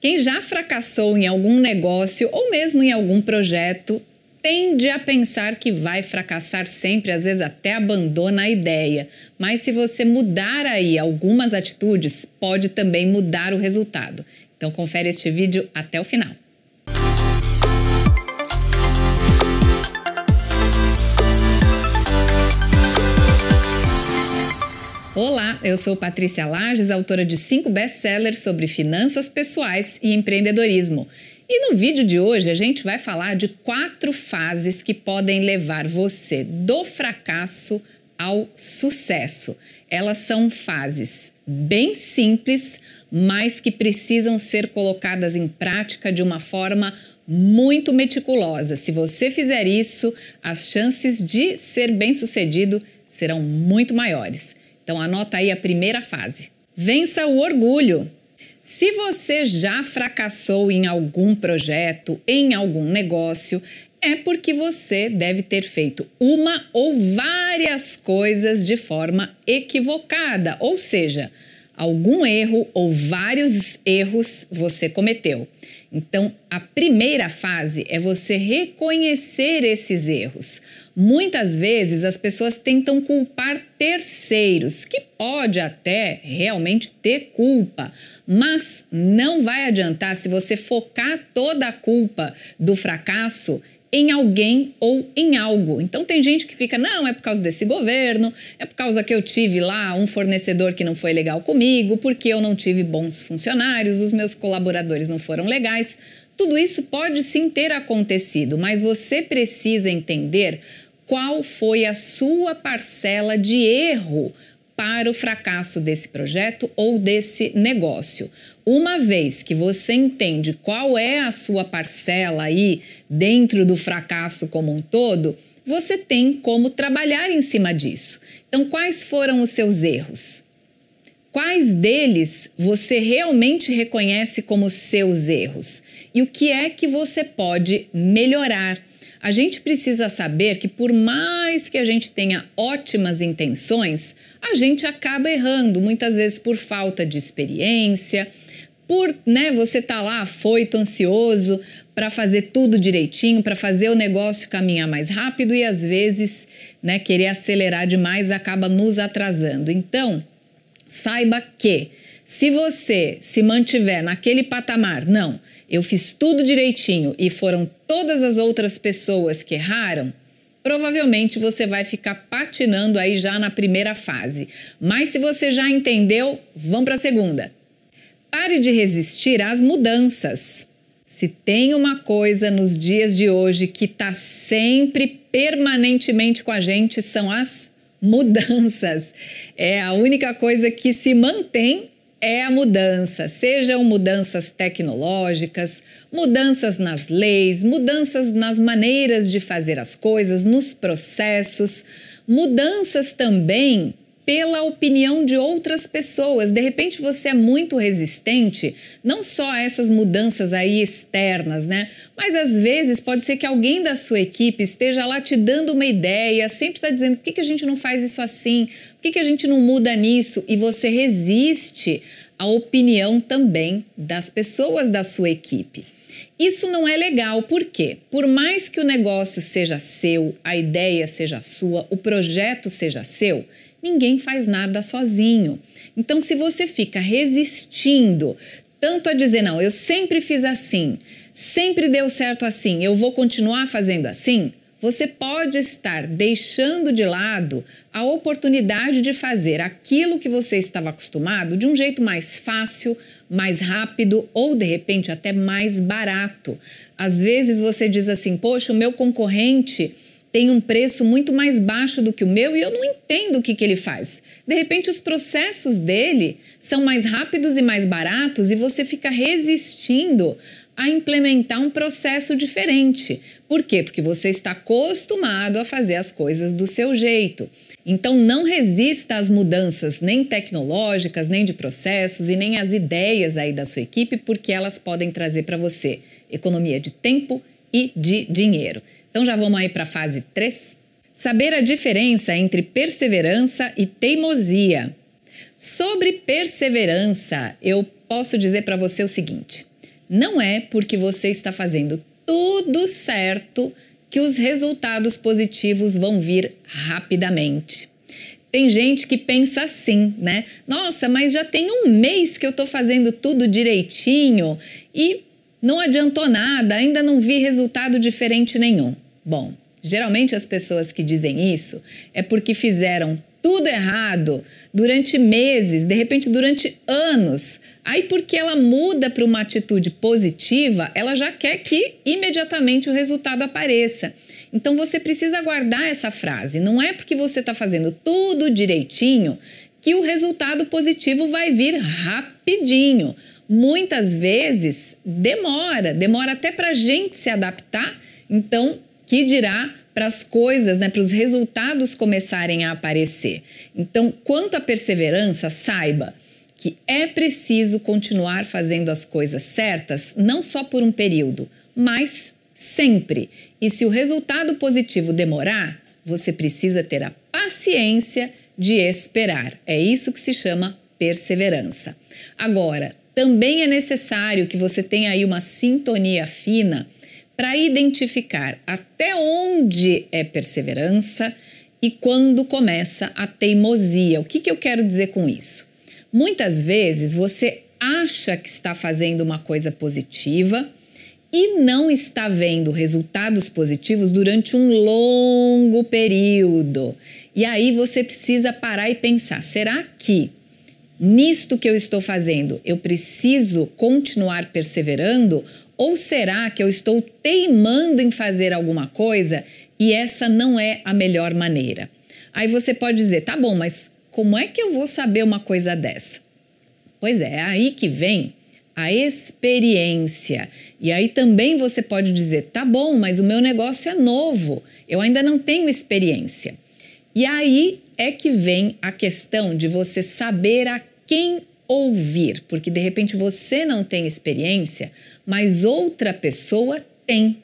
Quem já fracassou em algum negócio ou mesmo em algum projeto tende a pensar que vai fracassar sempre, às vezes até abandona a ideia. Mas se você mudar aí algumas atitudes, pode também mudar o resultado. Então confere este vídeo até o final. Olá, eu sou Patrícia Lages, autora de cinco best-sellers sobre finanças pessoais e empreendedorismo. E no vídeo de hoje a gente vai falar de quatro fases que podem levar você do fracasso ao sucesso. Elas são fases bem simples, mas que precisam ser colocadas em prática de uma forma muito meticulosa. Se você fizer isso, as chances de ser bem-sucedido serão muito maiores. Então anota aí a primeira fase. Vença o orgulho. Se você já fracassou em algum projeto, em algum negócio, é porque você deve ter feito uma ou várias coisas de forma equivocada, ou seja, algum erro ou vários erros você cometeu. Então, a primeira fase é você reconhecer esses erros. Muitas vezes as pessoas tentam culpar terceiros, que pode até realmente ter culpa, mas não vai adiantar se você focar toda a culpa do fracasso em alguém ou em algo. Então tem gente que fica, não, é por causa desse governo, é por causa que eu tive lá um fornecedor que não foi legal comigo, porque eu não tive bons funcionários, os meus colaboradores não foram legais. Tudo isso pode sim ter acontecido, mas você precisa entender qual foi a sua parcela de erro para o fracasso desse projeto ou desse negócio. Uma vez que você entende qual é a sua parcela aí dentro do fracasso como um todo, você tem como trabalhar em cima disso. Então, quais foram os seus erros? Quais deles você realmente reconhece como seus erros? E o que é que você pode melhorar? a gente precisa saber que, por mais que a gente tenha ótimas intenções, a gente acaba errando, muitas vezes por falta de experiência, por né, você tá lá afoito, ansioso para fazer tudo direitinho, para fazer o negócio caminhar mais rápido e às vezes né, querer acelerar demais acaba nos atrasando. Então, saiba que se você se mantiver naquele patamar, não, eu fiz tudo direitinho e foram todas as outras pessoas que erraram, provavelmente você vai ficar patinando aí já na primeira fase. Mas se você já entendeu, vamos para a segunda. Pare de resistir às mudanças. Se tem uma coisa nos dias de hoje que está sempre, permanentemente com a gente, são as mudanças. É a única coisa que se mantém é a mudança, sejam mudanças tecnológicas, mudanças nas leis, mudanças nas maneiras de fazer as coisas, nos processos, mudanças também pela opinião de outras pessoas. De repente você é muito resistente, não só a essas mudanças aí externas, né? Mas às vezes pode ser que alguém da sua equipe esteja lá te dando uma ideia, sempre está dizendo por que, que a gente não faz isso assim, por que, que a gente não muda nisso, e você resiste à opinião também das pessoas da sua equipe. Isso não é legal, por quê? por mais que o negócio seja seu, a ideia seja sua, o projeto seja seu, ninguém faz nada sozinho. Então, se você fica resistindo tanto a dizer, não, eu sempre fiz assim, sempre deu certo assim, eu vou continuar fazendo assim, você pode estar deixando de lado a oportunidade de fazer aquilo que você estava acostumado de um jeito mais fácil, mais rápido ou de repente até mais barato. Às vezes você diz assim: Poxa, o meu concorrente tem um preço muito mais baixo do que o meu e eu não entendo o que, que ele faz. De repente, os processos dele são mais rápidos e mais baratos e você fica resistindo a implementar um processo diferente. Por quê? Porque você está acostumado a fazer as coisas do seu jeito. Então, não resista às mudanças, nem tecnológicas, nem de processos e nem às ideias aí da sua equipe, porque elas podem trazer para você economia de tempo e de dinheiro. Então já vamos aí para a fase 3? Saber a diferença entre perseverança e teimosia. Sobre perseverança, eu posso dizer para você o seguinte: não é porque você está fazendo tudo certo que os resultados positivos vão vir rapidamente. Tem gente que pensa assim, né? Nossa, mas já tem um mês que eu estou fazendo tudo direitinho e não adiantou nada, ainda não vi resultado diferente nenhum. Bom, geralmente as pessoas que dizem isso é porque fizeram tudo errado durante meses, de repente durante anos. Aí, porque ela muda para uma atitude positiva, ela já quer que imediatamente o resultado apareça. Então, você precisa guardar essa frase. Não é porque você está fazendo tudo direitinho que o resultado positivo vai vir rapidinho muitas vezes demora, demora até para a gente se adaptar. Então, que dirá para as coisas, né, para os resultados começarem a aparecer? Então, quanto à perseverança, saiba que é preciso continuar fazendo as coisas certas, não só por um período, mas sempre. E se o resultado positivo demorar, você precisa ter a paciência de esperar. É isso que se chama perseverança. Agora, também é necessário que você tenha aí uma sintonia fina para identificar até onde é perseverança e quando começa a teimosia. O que, que eu quero dizer com isso? Muitas vezes você acha que está fazendo uma coisa positiva e não está vendo resultados positivos durante um longo período. E aí você precisa parar e pensar: será que nisto que eu estou fazendo, eu preciso continuar perseverando? Ou será que eu estou teimando em fazer alguma coisa e essa não é a melhor maneira? Aí você pode dizer, tá bom, mas como é que eu vou saber uma coisa dessa? Pois é, é aí que vem a experiência. E aí também você pode dizer, tá bom, mas o meu negócio é novo, eu ainda não tenho experiência. E aí é que vem a questão de você saber a quem ouvir, porque de repente você não tem experiência, mas outra pessoa tem.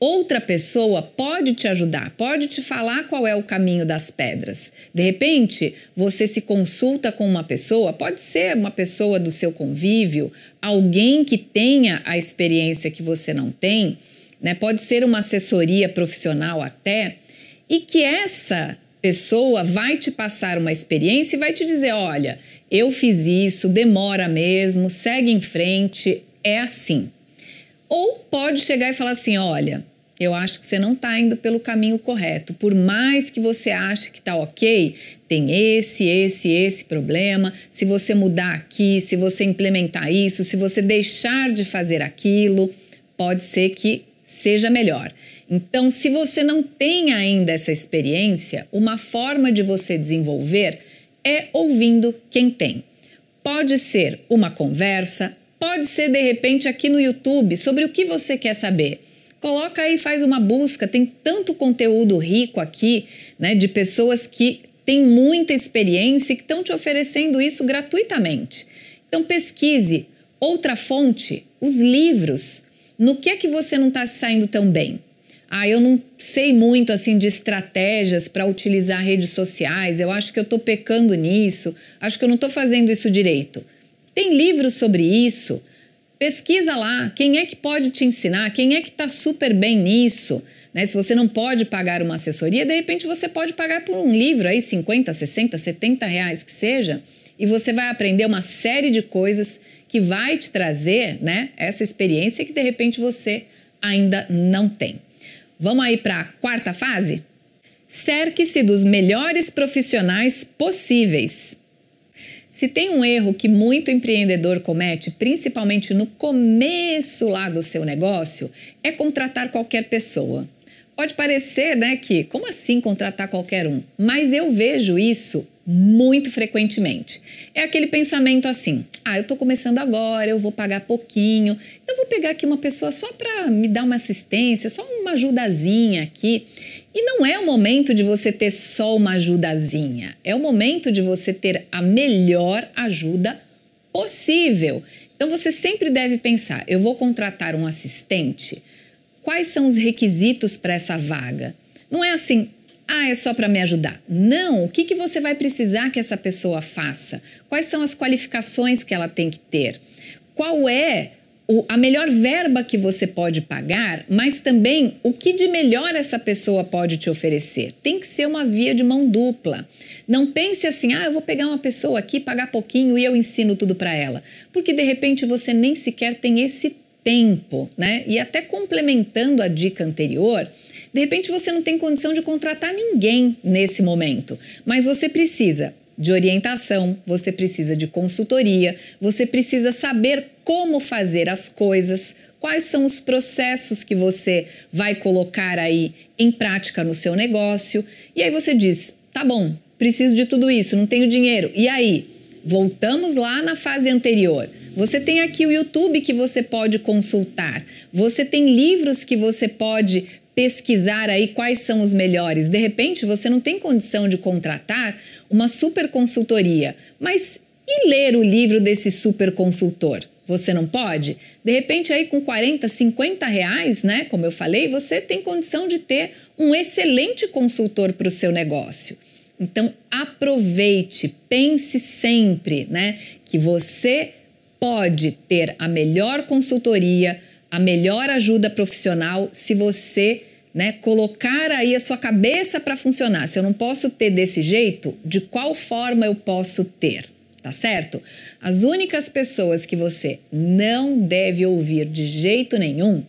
Outra pessoa pode te ajudar, pode te falar qual é o caminho das pedras. De repente, você se consulta com uma pessoa, pode ser uma pessoa do seu convívio, alguém que tenha a experiência que você não tem, né? Pode ser uma assessoria profissional até, e que essa pessoa vai te passar uma experiência e vai te dizer: olha, eu fiz isso, demora mesmo, segue em frente, é assim. Ou pode chegar e falar assim: olha, eu acho que você não está indo pelo caminho correto. Por mais que você ache que está ok, tem esse, esse, esse problema. Se você mudar aqui, se você implementar isso, se você deixar de fazer aquilo, pode ser que seja melhor. Então, se você não tem ainda essa experiência, uma forma de você desenvolver é ouvindo quem tem. Pode ser uma conversa, pode ser de repente aqui no YouTube sobre o que você quer saber. Coloca aí, faz uma busca, tem tanto conteúdo rico aqui, né, de pessoas que têm muita experiência e que estão te oferecendo isso gratuitamente. Então pesquise outra fonte, os livros. No que é que você não está saindo tão bem? ah, eu não sei muito assim de estratégias para utilizar redes sociais, eu acho que eu estou pecando nisso, acho que eu não estou fazendo isso direito. Tem livros sobre isso? Pesquisa lá quem é que pode te ensinar, quem é que está super bem nisso. Né? Se você não pode pagar uma assessoria, de repente você pode pagar por um livro aí, 50, 60, 70 reais que seja, e você vai aprender uma série de coisas que vai te trazer né, essa experiência que de repente você ainda não tem. Vamos aí para a quarta fase? Cerque-se dos melhores profissionais possíveis. Se tem um erro que muito empreendedor comete, principalmente no começo lá do seu negócio, é contratar qualquer pessoa. Pode parecer, né, que como assim contratar qualquer um? Mas eu vejo isso muito frequentemente. É aquele pensamento assim: ah, eu estou começando agora, eu vou pagar pouquinho, então vou pegar aqui uma pessoa só para me dar uma assistência, só uma ajudazinha aqui. E não é o momento de você ter só uma ajudazinha, é o momento de você ter a melhor ajuda possível. Então você sempre deve pensar: eu vou contratar um assistente quais são os requisitos para essa vaga. Não é assim, ah, é só para me ajudar. Não, o que, que você vai precisar que essa pessoa faça? Quais são as qualificações que ela tem que ter? Qual é o, a melhor verba que você pode pagar, mas também o que de melhor essa pessoa pode te oferecer? Tem que ser uma via de mão dupla. Não pense assim, ah, eu vou pegar uma pessoa aqui, pagar pouquinho e eu ensino tudo para ela. Porque de repente você nem sequer tem esse tempo, né? E até complementando a dica anterior, de repente você não tem condição de contratar ninguém nesse momento, mas você precisa de orientação, você precisa de consultoria, você precisa saber como fazer as coisas, quais são os processos que você vai colocar aí em prática no seu negócio. E aí você diz: tá bom, preciso de tudo isso, não tenho dinheiro. E aí? Voltamos lá na fase anterior você tem aqui o YouTube que você pode consultar. Você tem livros que você pode pesquisar aí quais são os melhores. De repente, você não tem condição de contratar uma super consultoria, mas e ler o livro desse super consultor? Você não pode? De repente, aí com 40, 50 reais, né? Como eu falei, você tem condição de ter um excelente consultor para o seu negócio. Então, aproveite, pense sempre, né? Que você pode ter a melhor consultoria, a melhor ajuda profissional se você né, colocar aí a sua cabeça para funcionar. Se eu não posso ter desse jeito, de qual forma eu posso ter? Tá certo? As únicas pessoas que você não deve ouvir de jeito nenhum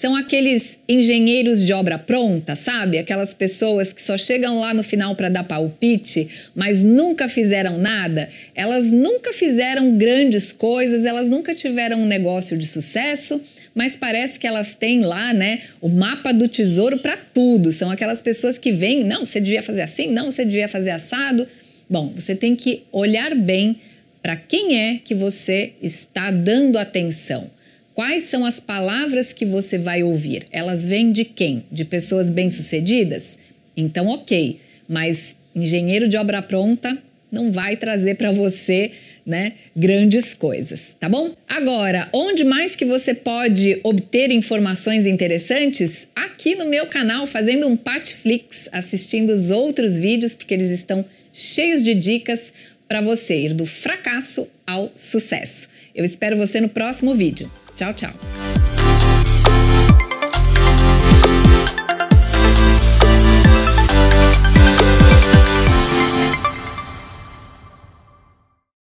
são aqueles engenheiros de obra pronta, sabe? Aquelas pessoas que só chegam lá no final para dar palpite, mas nunca fizeram nada. Elas nunca fizeram grandes coisas, elas nunca tiveram um negócio de sucesso, mas parece que elas têm lá, né, o mapa do tesouro para tudo. São aquelas pessoas que vêm, não, você devia fazer assim, não, você devia fazer assado. Bom, você tem que olhar bem para quem é que você está dando atenção. Quais são as palavras que você vai ouvir? Elas vêm de quem? De pessoas bem-sucedidas? Então, ok, mas engenheiro de obra pronta não vai trazer para você né, grandes coisas, tá bom? Agora, onde mais que você pode obter informações interessantes? Aqui no meu canal, fazendo um Patflix, assistindo os outros vídeos, porque eles estão cheios de dicas para você ir do fracasso ao sucesso. Eu espero você no próximo vídeo. Tchau, tchau.